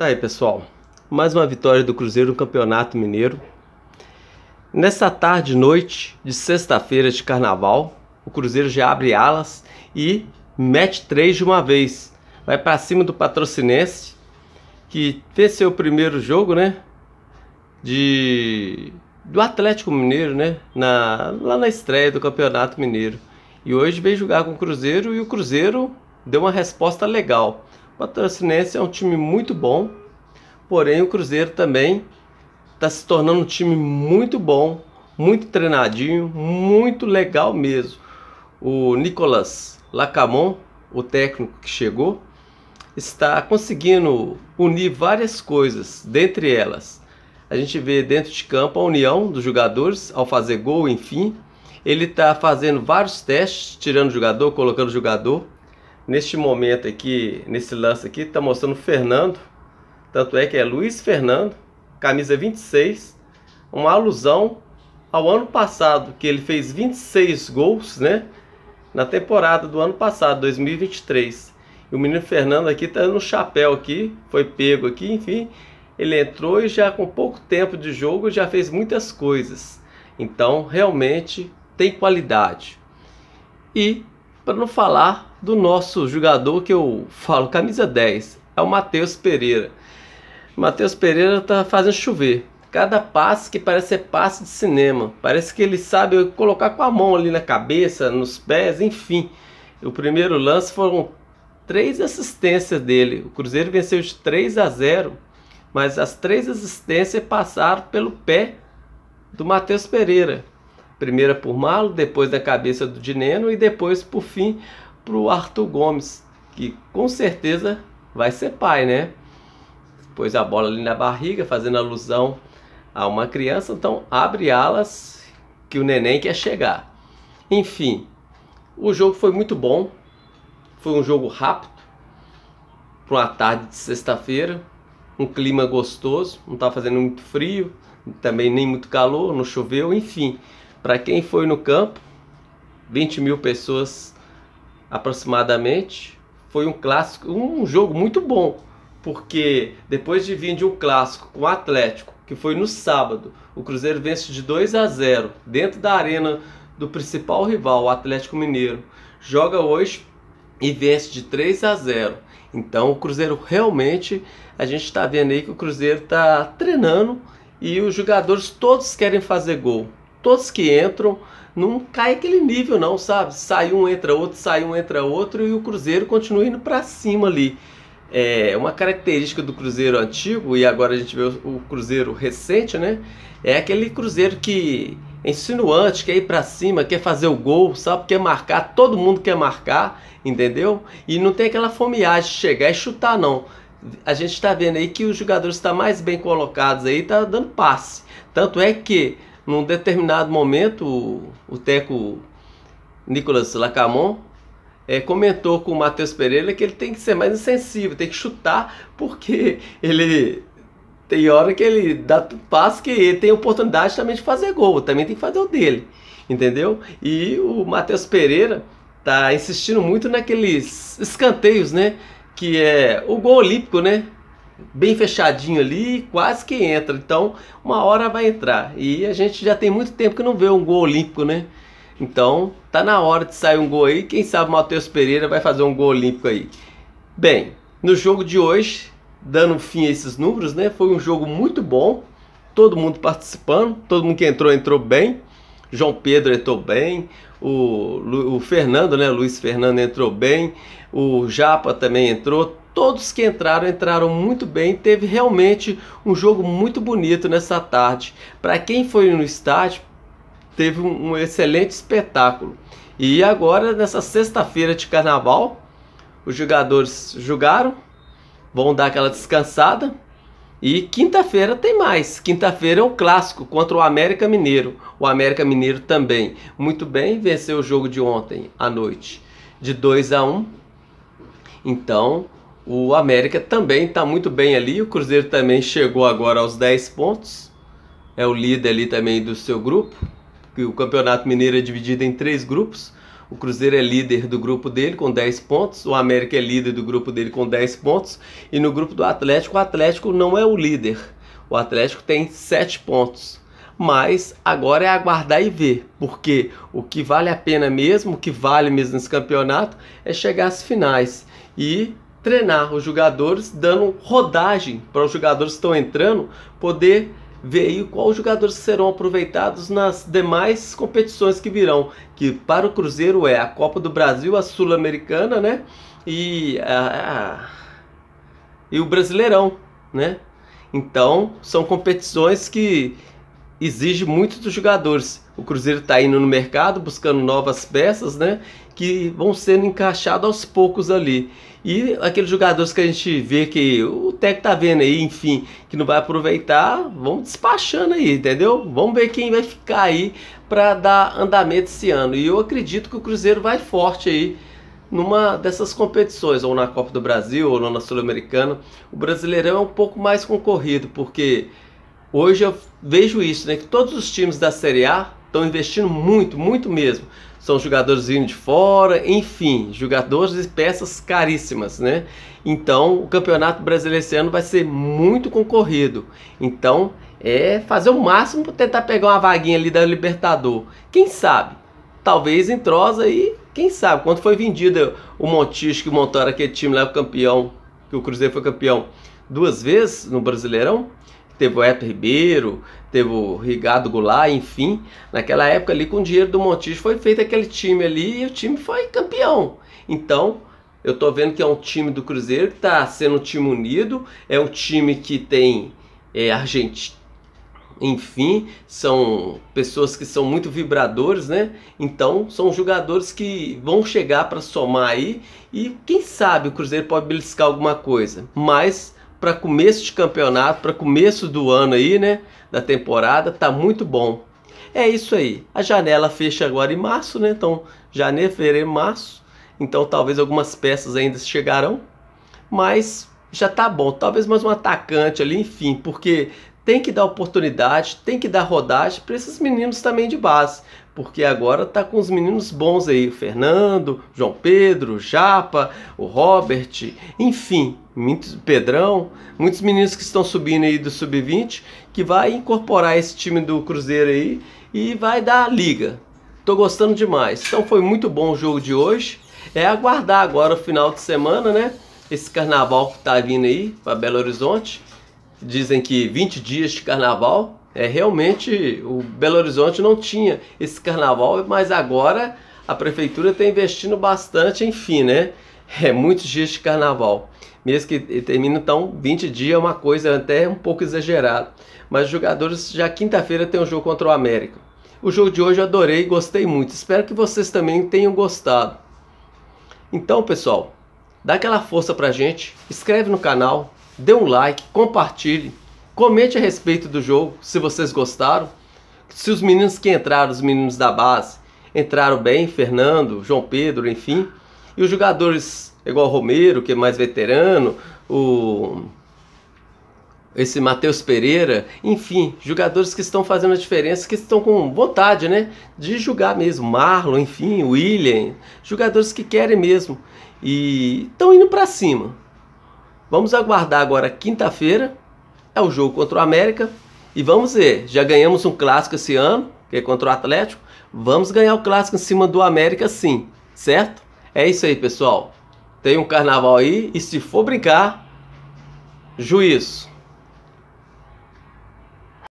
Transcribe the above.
Tá aí, pessoal. Mais uma vitória do Cruzeiro no Campeonato Mineiro. Nessa tarde e noite de sexta-feira de carnaval, o Cruzeiro já abre alas e mete três de uma vez. Vai para cima do Patrocinense, que fez seu primeiro jogo, né? De do Atlético Mineiro, né? Na, lá na estreia do Campeonato Mineiro. E hoje veio jogar com o Cruzeiro e o Cruzeiro deu uma resposta legal. Patrocinense é um time muito bom, porém o Cruzeiro também está se tornando um time muito bom, muito treinadinho, muito legal mesmo. O Nicolas Lacamon, o técnico que chegou, está conseguindo unir várias coisas, dentre elas. A gente vê dentro de campo a união dos jogadores ao fazer gol, enfim. Ele está fazendo vários testes, tirando o jogador, colocando o jogador neste momento aqui, nesse lance aqui, está mostrando Fernando. Tanto é que é Luiz Fernando, camisa 26, uma alusão ao ano passado, que ele fez 26 gols, né? Na temporada do ano passado, 2023. E o menino Fernando aqui tá no chapéu aqui, foi pego aqui, enfim. Ele entrou e já com pouco tempo de jogo já fez muitas coisas. Então, realmente tem qualidade. E para não falar do nosso jogador que eu falo, camisa 10, é o Matheus Pereira. Matheus Pereira tá fazendo chover. Cada passe que parece ser passe de cinema. Parece que ele sabe colocar com a mão ali na cabeça, nos pés, enfim. O primeiro lance foram três assistências dele. O Cruzeiro venceu de 3 a 0, mas as três assistências passaram pelo pé do Matheus Pereira primeira por Malo, depois na cabeça do Dineno e depois, por fim, para o Arthur Gomes, que com certeza vai ser pai, né? Pôs a bola ali na barriga, fazendo alusão a uma criança, então abre alas que o neném quer chegar. Enfim, o jogo foi muito bom, foi um jogo rápido, para uma tarde de sexta-feira, um clima gostoso, não estava fazendo muito frio, também nem muito calor, não choveu, enfim. Para quem foi no campo, 20 mil pessoas aproximadamente, foi um clássico, um jogo muito bom, porque depois de vir de um clássico com o Atlético, que foi no sábado, o Cruzeiro vence de 2 a 0 dentro da arena do principal rival, o Atlético Mineiro. Joga hoje e vence de 3 a 0. Então o Cruzeiro realmente, a gente está vendo aí que o Cruzeiro está treinando e os jogadores todos querem fazer gol todos que entram, não cai aquele nível não, sabe? Sai um, entra outro, sai um, entra outro e o Cruzeiro continua indo para cima ali. É uma característica do Cruzeiro antigo e agora a gente vê o Cruzeiro recente, né? É aquele Cruzeiro que é insinuante, quer ir para cima, quer fazer o gol, sabe? Quer marcar, todo mundo quer marcar, entendeu? E não tem aquela fomeagem de chegar e chutar não. A gente está vendo aí que os jogadores estão tá mais bem colocados aí, tá dando passe. Tanto é que num determinado momento, o, o Teco Nicolas Lacamon é, comentou com o Matheus Pereira que ele tem que ser mais insensível, tem que chutar, porque ele tem hora que ele dá passo que ele tem oportunidade também de fazer gol, também tem que fazer o dele, entendeu? E o Matheus Pereira tá insistindo muito naqueles escanteios, né? Que é o gol olímpico, né? bem fechadinho ali, quase que entra. Então, uma hora vai entrar. E a gente já tem muito tempo que não vê um gol olímpico, né? Então, tá na hora de sair um gol aí. Quem sabe o Matheus Pereira vai fazer um gol olímpico aí. Bem, no jogo de hoje, dando fim a esses números, né? Foi um jogo muito bom. Todo mundo participando, todo mundo que entrou, entrou bem. João Pedro entrou bem, o, o Fernando, né? Luiz Fernando entrou bem, o Japa também entrou, todos que entraram entraram muito bem. Teve realmente um jogo muito bonito nessa tarde. Para quem foi no estádio, teve um, um excelente espetáculo. E agora, nessa sexta-feira de carnaval, os jogadores jogaram, vão dar aquela descansada. E quinta-feira tem mais. Quinta-feira é o clássico contra o América Mineiro. O América Mineiro também. Muito bem, venceu o jogo de ontem à noite de 2 a 1. Um. Então, o América também está muito bem ali. O Cruzeiro também chegou agora aos 10 pontos. É o líder ali também do seu grupo. O Campeonato Mineiro é dividido em três grupos. O Cruzeiro é líder do grupo dele com 10 pontos. O América é líder do grupo dele com 10 pontos. E no grupo do Atlético, o Atlético não é o líder. O Atlético tem 7 pontos. Mas agora é aguardar e ver, porque o que vale a pena mesmo, o que vale mesmo nesse campeonato, é chegar às finais. E treinar os jogadores, dando rodagem para os jogadores que estão entrando poder ver aí quais jogadores serão aproveitados nas demais competições que virão, que para o Cruzeiro é a Copa do Brasil, a Sul-Americana, né? E a, e o Brasileirão, né? Então, são competições que exigem muito dos jogadores. O Cruzeiro está indo no mercado buscando novas peças, né? que vão sendo encaixados aos poucos ali. E aqueles jogadores que a gente vê que o Tec tá vendo aí, enfim, que não vai aproveitar, vão despachando aí, entendeu? Vamos ver quem vai ficar aí para dar andamento esse ano. E eu acredito que o Cruzeiro vai forte aí numa dessas competições, ou na Copa do Brasil, ou na Sul-Americana. O Brasileirão é um pouco mais concorrido, porque hoje eu vejo isso, né? Que todos os times da Série A estão investindo muito, muito mesmo são jogadores vindo de fora, enfim, jogadores e peças caríssimas, né? Então, o Campeonato Brasileiro esse ano vai ser muito concorrido. Então, é fazer o máximo para tentar pegar uma vaguinha ali da Libertador. Quem sabe? Talvez em trosa e quem sabe, quando foi vendido o Montijo que montaram aquele time lá, o campeão, que o Cruzeiro foi campeão duas vezes no Brasileirão, teve o Eto Ribeiro, teve o Rigado Goulart, enfim, naquela época ali com o dinheiro do Montijo foi feito aquele time ali e o time foi campeão. Então, eu tô vendo que é um time do Cruzeiro que tá sendo um time unido, é um time que tem é, Argentina, enfim, são pessoas que são muito vibradores, né? Então, são jogadores que vão chegar para somar aí e quem sabe o Cruzeiro pode beliscar alguma coisa. Mas para começo de campeonato, para começo do ano aí, né? Da temporada, tá muito bom. É isso aí. A janela fecha agora em março, né? Então, janeiro, fevereiro, março. Então, talvez algumas peças ainda chegarão, mas já tá bom. Talvez mais um atacante ali, enfim, porque tem que dar oportunidade, tem que dar rodagem para esses meninos também de base porque agora tá com os meninos bons aí, o Fernando, João Pedro, Japa, o Robert, enfim, muitos, Pedrão, muitos meninos que estão subindo aí do sub-20, que vai incorporar esse time do Cruzeiro aí e vai dar liga. Tô gostando demais. Então foi muito bom o jogo de hoje. É aguardar agora o final de semana, né? Esse carnaval que tá vindo aí para Belo Horizonte. Dizem que 20 dias de carnaval, é, realmente o Belo Horizonte não tinha esse carnaval, mas agora a prefeitura está investindo bastante, enfim, né? É muitos dias de carnaval. Mesmo que termine então 20 dias, é uma coisa até um pouco exagerada. Mas os jogadores já quinta-feira tem um jogo contra o América. O jogo de hoje eu adorei, gostei muito. Espero que vocês também tenham gostado. Então, pessoal, dá aquela força pra gente, inscreve no canal, dê um like, compartilhe. Comente a respeito do jogo, se vocês gostaram. Se os meninos que entraram, os meninos da base, entraram bem, Fernando, João Pedro, enfim. E os jogadores, igual Romero, que é mais veterano, o esse Matheus Pereira, enfim, jogadores que estão fazendo a diferença, que estão com vontade, né, de jogar mesmo, Marlon, enfim, William, jogadores que querem mesmo e estão indo para cima. Vamos aguardar agora quinta-feira é o jogo contra o América. E vamos ver, já ganhamos um clássico esse ano, que é contra o Atlético. Vamos ganhar o clássico em cima do América sim, certo? É isso aí, pessoal. Tem um carnaval aí e se for brincar, juízo.